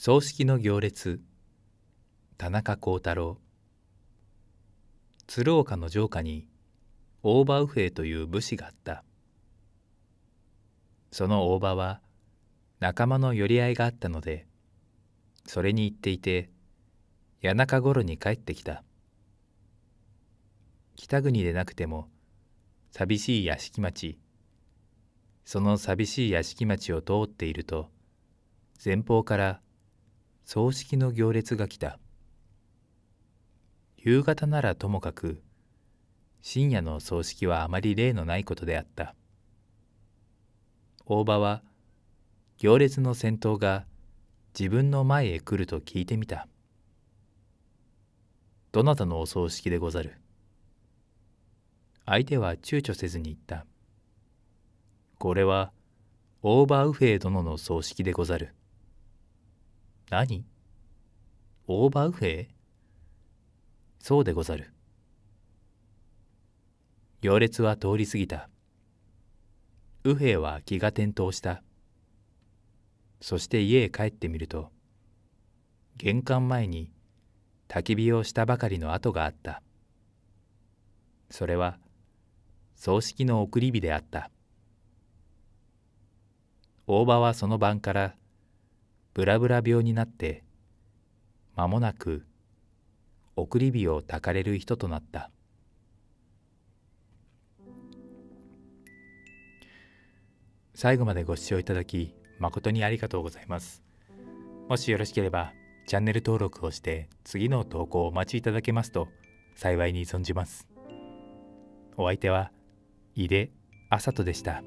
葬式の行列田中幸太郎鶴岡の城下に大場右兵という武士があったその大場は仲間の寄り合いがあったのでそれに行っていて谷中頃に帰ってきた北国でなくても寂しい屋敷町その寂しい屋敷町を通っていると前方から葬式の行列が来た夕方ならともかく深夜の葬式はあまり例のないことであった大場は行列の先頭が自分の前へ来ると聞いてみた「どなたのお葬式でござる?」相手は躊躇せずに言った「これはオーバーウェイ殿の葬式でござる」何大場右兵そうでござる。行列は通り過ぎた。右兵は気が転倒した。そして家へ帰ってみると、玄関前に焚き火をしたばかりの跡があった。それは、葬式の送り火であった。大場はその晩からブラブラ病になって間もなく送り火をたかれる人となった最後までご視聴いただき誠にありがとうございますもしよろしければチャンネル登録をして次の投稿をお待ちいただけますと幸いに存じますお相手は井出あさとでした。